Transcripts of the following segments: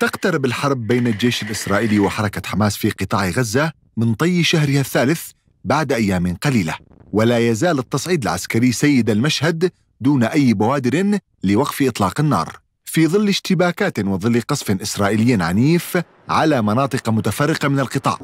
تقترب الحرب بين الجيش الإسرائيلي وحركة حماس في قطاع غزة من طي شهرها الثالث بعد أيام قليلة ولا يزال التصعيد العسكري سيد المشهد دون أي بوادر لوقف إطلاق النار في ظل اشتباكات وظل قصف إسرائيلي عنيف على مناطق متفرقة من القطاع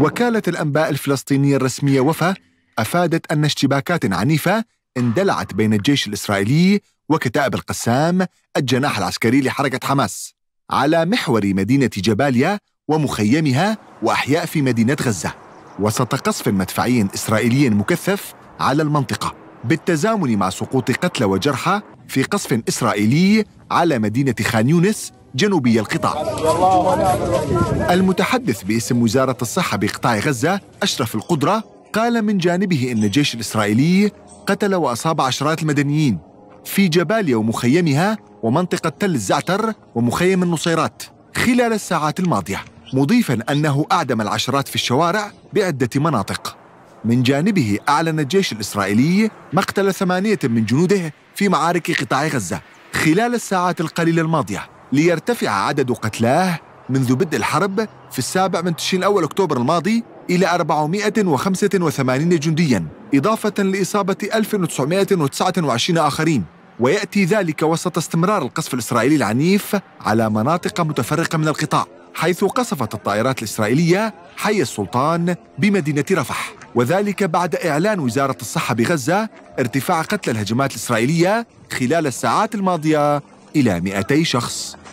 وكالة الأنباء الفلسطينية الرسمية وفا أفادت أن اشتباكات عنيفة اندلعت بين الجيش الإسرائيلي وكتائب القسام الجناح العسكري لحركة حماس على محور مدينة جباليا ومخيمها وأحياء في مدينة غزة وسط قصف مدفعي إسرائيلي مكثف على المنطقة بالتزامن مع سقوط قتلى وجرحى في قصف إسرائيلي على مدينة خان يونس جنوبي القطاع المتحدث باسم وزارة الصحة بقطاع غزة أشرف القدرة قال من جانبه أن الجيش الإسرائيلي قتل وأصاب عشرات المدنيين في جباليا ومخيمها ومنطقة تل الزعتر ومخيم النصيرات خلال الساعات الماضية مضيفا أنه أعدم العشرات في الشوارع بعدة مناطق من جانبه أعلن الجيش الإسرائيلي مقتل ثمانية من جنوده في معارك قطاع غزة خلال الساعات القليلة الماضية ليرتفع عدد قتلاه منذ بدء الحرب في السابع من تشرين الأول أكتوبر الماضي إلى 485 جندياً إضافة لإصابة 1929 آخرين ويأتي ذلك وسط استمرار القصف الإسرائيلي العنيف على مناطق متفرقة من القطاع حيث قصفت الطائرات الإسرائيلية حي السلطان بمدينة رفح وذلك بعد إعلان وزارة الصحة بغزة ارتفاع قتلى الهجمات الإسرائيلية خلال الساعات الماضية إلى 200 شخص